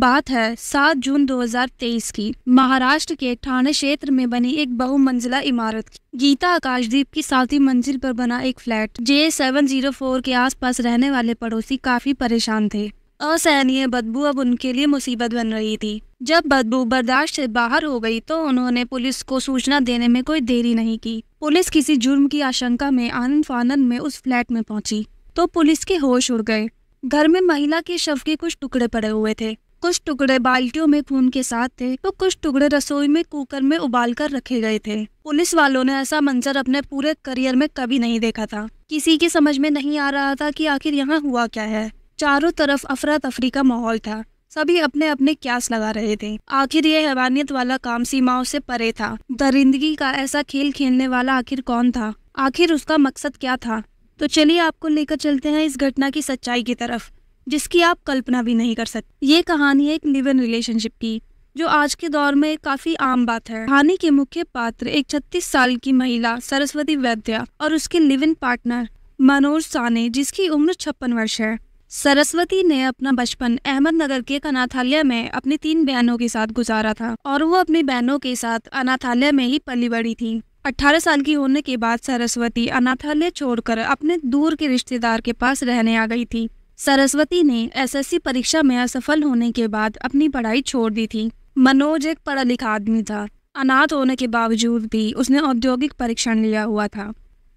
बात है 7 जून 2023 की महाराष्ट्र के ठाणे क्षेत्र में बनी एक बहुमंजिला इमारत गीता आकाशदीप की सातवीं मंजिल पर बना एक flat J seven zero four के आसपास रहने वाले पड़ोसी काफी परेशान थे असहनीय बदबू अब उनके लिए मुसीबत बन रही थी जब बदबू बर्दाश्त से बाहर हो गई तो उन्होंने पुलिस को सूचना देने में कोई देरी नहीं की पुलिस किसी जुर्म की आशंका में आनंद फानंद में उस फ्लैट में पहुंची तो पुलिस के होश उड़ गए घर में महिला के शव के कुछ टुकड़े पड़े हुए थे कुछ टुकड़े बाल्टियों में खून के साथ थे तो कुछ टुकड़े रसोई में कुकर में उबाल कर रखे गए थे पुलिस वालों ने ऐसा मंजर अपने पूरे करियर में कभी नहीं देखा था किसी के समझ में नहीं आ रहा था कि आखिर यहाँ हुआ क्या है चारों तरफ अफरा तफरी का माहौल था सभी अपने अपने क्यास लगा रहे थे आखिर ये हैवानियत वाला काम सीमाओं से परे था दरिंदगी का ऐसा खेल खेलने वाला आखिर कौन था आखिर उसका मकसद क्या था तो चलिए आपको लेकर चलते हैं इस घटना की सच्चाई की तरफ जिसकी आप कल्पना भी नहीं कर सकते ये कहानी है एक लिव इन रिलेशनशिप की जो आज के दौर में काफी आम बात है कहानी के मुख्य पात्र एक 36 साल की महिला सरस्वती वैद्या और उसके live in partner Manoj Sane जिसकी उम्र छप्पन वर्ष है सरस्वती ने अपना बचपन अहमदनगर के एक अनाथालय में अपनी तीन बहनों के साथ गुजारा था और वो अपनी बहनों के साथ अनाथालय में ही पली बड़ी थी 18 साल की होने के बाद सरस्वती अनाथालय छोड़कर अपने दूर के रिश्तेदार के पास रहने आ गई थी सरस्वती ने एसएससी परीक्षा में असफल होने के बाद अपनी पढ़ाई छोड़ दी थी मनोज एक पढ़ा लिखा आदमी था अनाथ होने के बावजूद भी उसने औद्योगिक परीक्षण लिया हुआ था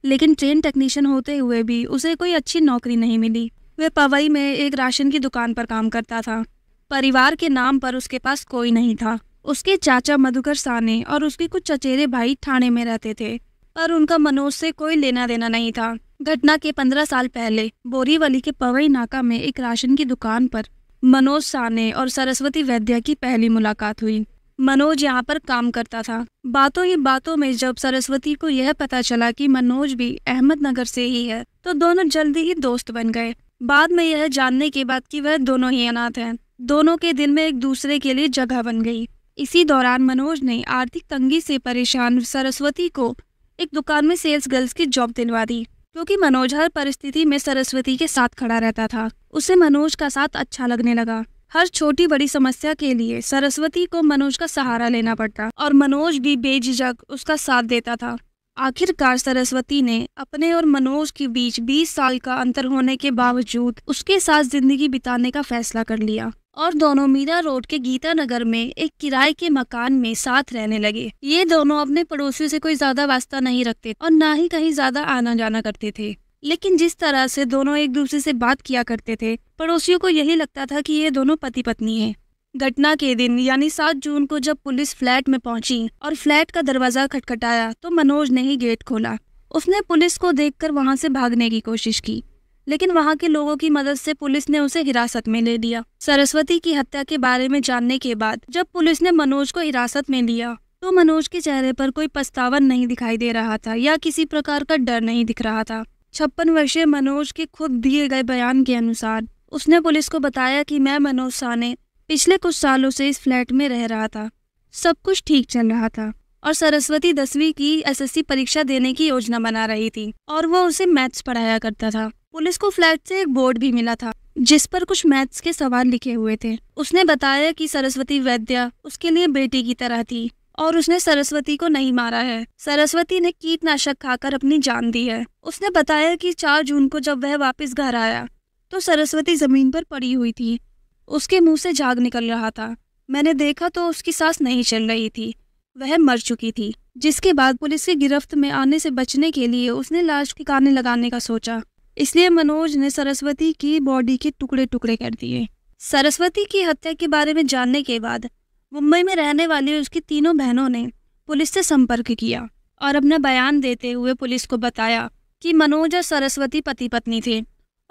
लेकिन ट्रेन टेक्नीशियन होते हुए भी उसे कोई अच्छी नौकरी नहीं मिली वह पवई में एक राशन की दुकान पर काम करता था परिवार के नाम पर उसके पास कोई नहीं था उसके चाचा मधुकर साने और उसके कुछ चचेरे भाई थाने में रहते थे पर उनका मनोज से कोई लेना देना नहीं था घटना के पंद्रह साल पहले बोरीवली के पवई नाका में एक राशन की दुकान पर मनोज साने और सरस्वती वैद्य की पहली मुलाकात हुई मनोज यहाँ पर काम करता था बातों ही बातों में जब सरस्वती को यह पता चला कि मनोज भी अहमदनगर से ही है तो दोनों जल्दी ही दोस्त बन गए बाद में यह जानने के बाद कि वह दोनों ही अनाथ हैं दोनों के दिल में एक दूसरे के लिए जगह बन गई इसी दौरान मनोज ने आर्थिक तंगी से परेशान सरस्वती को एक दुकान में सेल्स गर्ल्स की जॉब दिलवा दी क्योंकि तो मनोज हर परिस्थिति में सरस्वती के साथ खड़ा रहता था उसे मनोज का साथ अच्छा लगने लगा हर छोटी बड़ी समस्या के लिए सरस्वती को मनोज का सहारा लेना पड़ता और मनोज भी बेझिझक उसका साथ देता था आखिरकार सरस्वती ने अपने और मनोज के बीच 20 साल का अंतर होने के बावजूद उसके साथ जिंदगी बिताने का फैसला कर लिया और दोनों मीरा रोड के गीता नगर में एक किराए के मकान में साथ रहने लगे ये दोनों अपने पड़ोसियों से कोई ज्यादा वास्ता नहीं रखते और ना ही कहीं ज्यादा आना जाना करते थे लेकिन जिस तरह से दोनों एक दूसरे से बात किया करते थे पड़ोसियों को यही लगता था कि ये दोनों पति पत्नी हैं। घटना के दिन यानी सात जून को जब पुलिस फ्लैट में पहुंची और फ्लैट का दरवाजा खटखटाया तो मनोज ने ही गेट खोला उसने पुलिस को देखकर वहां से भागने की कोशिश की लेकिन वहां के लोगों की मदद से पुलिस ने उसे हिरासत में ले लिया सरस्वती की हत्या के बारे में जानने के बाद जब पुलिस ने मनोज को हिरासत में लिया तो मनोज के चेहरे पर कोई पछतावन नहीं दिखाई दे रहा था या किसी प्रकार का डर नहीं दिख रहा था छप्पन वर्षीय मनोज के खुद दिए गए बयान के अनुसार उसने पुलिस को बताया कि मैं मनोज साने पिछले कुछ सालों से इस फ्लैट में रह रहा था सब कुछ ठीक चल रहा था और सरस्वती दसवीं की एसएससी परीक्षा देने की योजना बना रही थी और वो उसे मैथ्स पढ़ाया करता था पुलिस को फ्लैट से एक बोर्ड भी मिला था जिस पर कुछ मैथ्स के सवाल लिखे हुए थे उसने बताया कि सरस्वती वैद्या उसके लिए बेटी की तरह थी और उसने सरस्वती को नहीं मारा है सरस्वती ने कीटनाशक खाकर अपनी जान दी है उसने बताया कि चार जून को जब वह वापस घर आया तो सरस्वती जमीन पर पड़ी हुई थी उसके मुंह से झाग निकल रहा था मैंने देखा तो उसकी सांस नहीं चल रही थी वह मर चुकी थी जिसके बाद पुलिस की गिरफ्त में आने से बचने के लिए उसने लाश ठिकाने लगाने का सोचा इसलिए मनोज ने सरस्वती की बॉडी के टुकड़े टुकड़े कर दिए सरस्वती की हत्या के बारे में जानने के बाद मुंबई में रहने वाली उसकी तीनों बहनों ने पुलिस से संपर्क किया और अपना बयान देते हुए पुलिस को बताया कि मनोज और सरस्वती पति पत्नी थे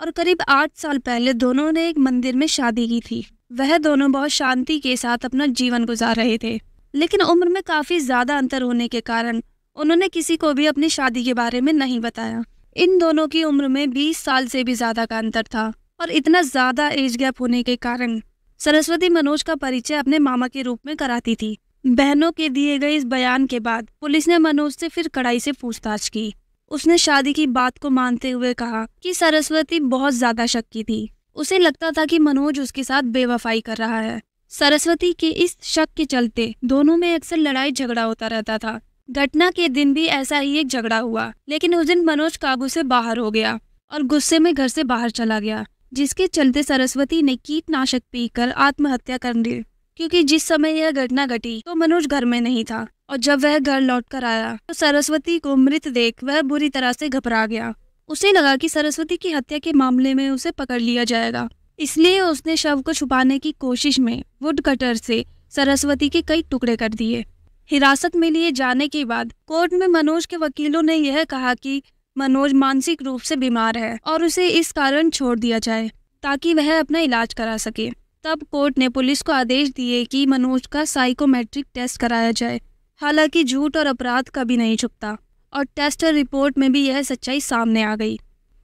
और करीब आठ साल पहले दोनों ने एक मंदिर में शादी की थी वह दोनों बहुत शांति के साथ अपना जीवन गुजार रहे थे लेकिन उम्र में काफ़ी ज़्यादा अंतर होने के कारण उन्होंने किसी को भी अपनी शादी के बारे में नहीं बताया इन दोनों की उम्र में 20 साल से भी ज़्यादा का अंतर था और इतना ज़्यादा एज गैप होने के कारण सरस्वती मनोज का परिचय अपने मामा के रूप में कराती थी बहनों के दिए गए इस बयान के बाद पुलिस ने मनोज से फिर कड़ाई से पूछताछ की उसने शादी की बात को मानते हुए कहा कि सरस्वती बहुत ज़्यादा शक्की थी उसे लगता था कि मनोज उसके साथ बेवफाई कर रहा है सरस्वती के इस शक के चलते दोनों में अक्सर लड़ाई झगड़ा होता रहता था घटना के दिन भी ऐसा ही एक झगड़ा हुआ लेकिन उस दिन मनोज काबू से बाहर हो गया और गुस्से में घर से बाहर चला गया जिसके चलते सरस्वती ने कीटनाशक पीकर आत्महत्या कर ली क्योंकि जिस समय यह घटना घटी तो मनोज घर में नहीं था और जब वह घर लौट कर आया तो सरस्वती को मृत देख वह बुरी तरह से घबरा गया उसे लगा कि सरस्वती की हत्या के मामले में उसे पकड़ लिया जाएगा इसलिए उसने शव को छुपाने की कोशिश में वुड कटर से सरस्वती के कई टुकड़े कर दिए हिरासत में लिए जाने के बाद कोर्ट में मनोज के वकीलों ने यह कहा कि मनोज मानसिक रूप से बीमार है और उसे इस कारण छोड़ दिया जाए ताकि वह अपना इलाज करा सके तब कोर्ट ने पुलिस को आदेश दिए कि मनोज का साइकोमेट्रिक टेस्ट कराया जाए हालांकि झूठ और अपराध कभी नहीं छुपता और टेस्ट और रिपोर्ट में भी यह सच्चाई सामने आ गई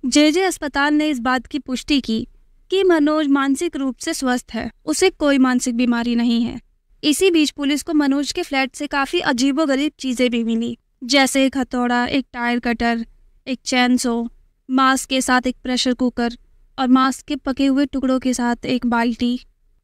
जे अस्पताल ने इस बात की पुष्टि की कि मनोज मानसिक रूप से स्वस्थ है उसे कोई मानसिक बीमारी नहीं है इसी बीच पुलिस को मनोज के फ्लैट से काफ़ी अजीबोगरीब चीज़ें भी मिली जैसे एक हथौड़ा एक टायर कटर एक चैन सो मास्क के साथ एक प्रेशर कुकर और मास्क के पके हुए टुकड़ों के साथ एक बाल्टी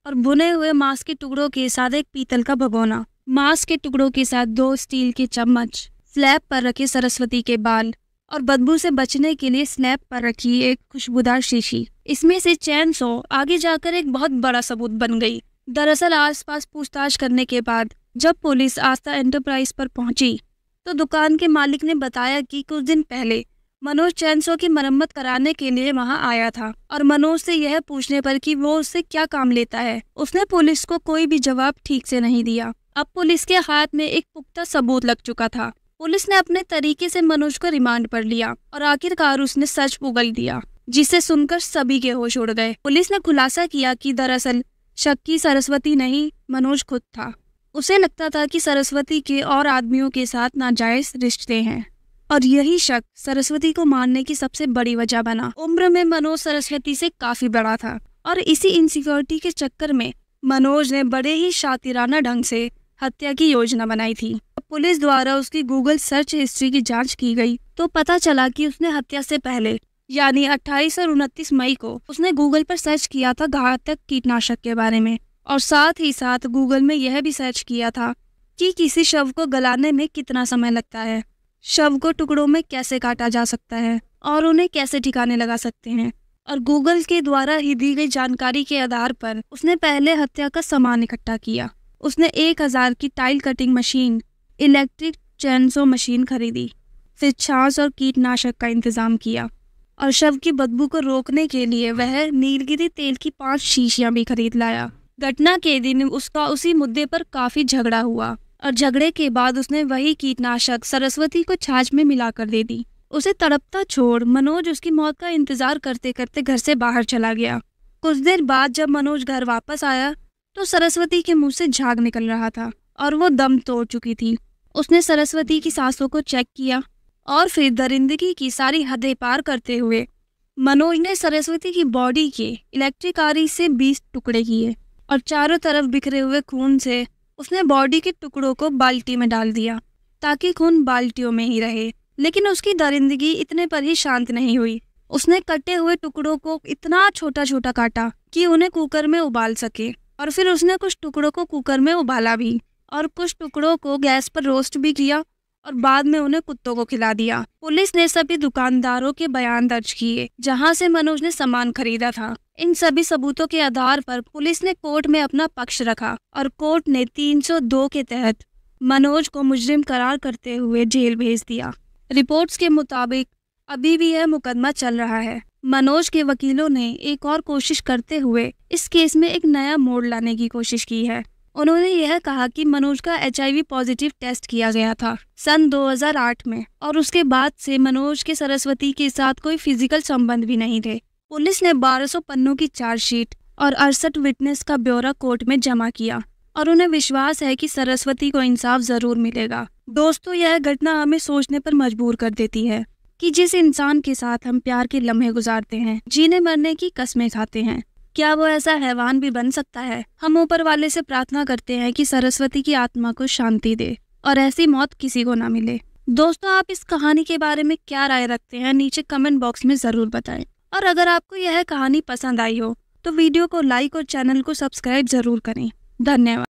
और बुने हुए मास्क के टुकड़ों के साथ एक पीतल का भगोना मास्क के टुकड़ों के साथ दो स्टील के चम्मच स्लैब पर रखे सरस्वती के बाल और बदबू से बचने के लिए स्लैब पर रखी एक खुशबूदार शीशी इसमें से चैन सो आगे जाकर एक बहुत बड़ा सबूत बन गई दरअसल आसपास पूछताछ करने के बाद जब पुलिस आस्था एंटरप्राइज पर पहुंची तो दुकान के मालिक ने बताया कि कुछ दिन पहले मनोज चैनसो की मरम्मत कराने के लिए वहां आया था और मनोज से यह पूछने पर कि वो उससे क्या काम लेता है उसने पुलिस को कोई भी जवाब ठीक से नहीं दिया अब पुलिस के हाथ में एक पुख्ता सबूत लग चुका था पुलिस ने अपने तरीके से मनोज को रिमांड पर लिया और आखिरकार उसने सच उगल दिया जिसे सुनकर सभी के होश उड़ गए पुलिस ने खुलासा किया कि दरअसल शक की सरस्वती नहीं मनोज खुद था उसे लगता था कि सरस्वती के और आदमियों के साथ नाजायज रिश्ते हैं और यही शक सरस्वती को मारने की सबसे बड़ी वजह बना उम्र में मनोज सरस्वती से काफी बड़ा था और इसी इनसिक्योरिटी के चक्कर में मनोज ने बड़े ही शातिराना ढंग से हत्या की योजना बनाई थी पुलिस द्वारा उसकी गूगल सर्च हिस्ट्री की जांच की गई तो पता चला कि उसने हत्या से पहले यानी 28 और 29 मई को उसने गूगल पर सर्च किया था घातक कीटनाशक के बारे में और साथ ही साथ गूगल में यह भी सर्च किया था कि किसी शव को गलाने में कितना समय लगता है शव को टुकड़ों में कैसे काटा जा सकता है और उन्हें कैसे ठिकाने लगा सकते हैं और गूगल के द्वारा ही दी गई जानकारी के आधार पर उसने पहले हत्या का सामान इकट्ठा किया उसने एक हज़ार की tile cutting machine electric chainsaw machine खरीदी फिर छाछ और कीटनाशक का इंतज़ाम किया और शव की बदबू को रोकने के लिए वह नीलगिरी तेल की पांच शीशियां भी खरीद लाया घटना के दिन उसका उसी मुद्दे पर काफी झगड़ा हुआ और झगड़े के बाद उसने वही कीटनाशक सरस्वती को छाछ में मिलाकर दे दी उसे तड़पता छोड़ मनोज उसकी मौत का इंतजार करते करते घर से बाहर चला गया कुछ देर बाद जब मनोज घर वापस आया तो सरस्वती के मुंह से झाग निकल रहा था और वो दम तोड़ चुकी थी उसने सरस्वती की सांसों को चेक किया और फिर दरिंदगी की सारी हदें पार करते हुए मनोज ने सरस्वती की बॉडी के इलेक्ट्रिकारी से बीस टुकड़े किए और चारों तरफ बिखरे हुए खून से उसने बॉडी के टुकड़ों को बाल्टी में डाल दिया ताकि खून बाल्टियों में ही रहे लेकिन उसकी दरिंदगी इतने पर ही शांत नहीं हुई उसने कटे हुए टुकड़ों को इतना छोटा छोटा काटा कि उन्हें कुकर में उबाल सके और फिर उसने कुछ टुकड़ों को कुकर में उबाला भी और कुछ टुकड़ों को गैस पर रोस्ट भी किया और बाद में उन्हें कुत्तों को खिला दिया पुलिस ने सभी दुकानदारों के बयान दर्ज किए जहां से मनोज ने सामान खरीदा था इन सभी सबूतों के आधार पर पुलिस ने कोर्ट में अपना पक्ष रखा और कोर्ट ने 302 के तहत मनोज को मुजरिम करार करते हुए जेल भेज दिया रिपोर्ट्स के मुताबिक अभी भी यह मुकदमा चल रहा है मनोज के वकीलों ने एक और कोशिश करते हुए इस केस में एक नया मोड़ लाने की कोशिश की है उन्होंने यह कहा कि मनोज का एच पॉजिटिव टेस्ट किया गया था सन 2008 में और उसके बाद से मनोज के सरस्वती के साथ कोई फिजिकल संबंध भी नहीं थे पुलिस ने 1200 पन्नों की चार्जशीट और अड़सठ विटनेस का ब्यौरा कोर्ट में जमा किया और उन्हें विश्वास है कि सरस्वती को इंसाफ जरूर मिलेगा दोस्तों यह घटना हमें सोचने पर मजबूर कर देती है कि जिस इंसान के साथ हम प्यार के लम्हे गुजारते हैं जीने मरने की कस्में खाते हैं क्या वो ऐसा हैवान भी बन सकता है हम ऊपर वाले से प्रार्थना करते हैं कि सरस्वती की आत्मा को शांति दे और ऐसी मौत किसी को ना मिले दोस्तों आप इस कहानी के बारे में क्या राय रखते हैं नीचे कमेंट बॉक्स में ज़रूर बताएं और अगर आपको यह कहानी पसंद आई हो तो वीडियो को लाइक और चैनल को सब्सक्राइब ज़रूर करें धन्यवाद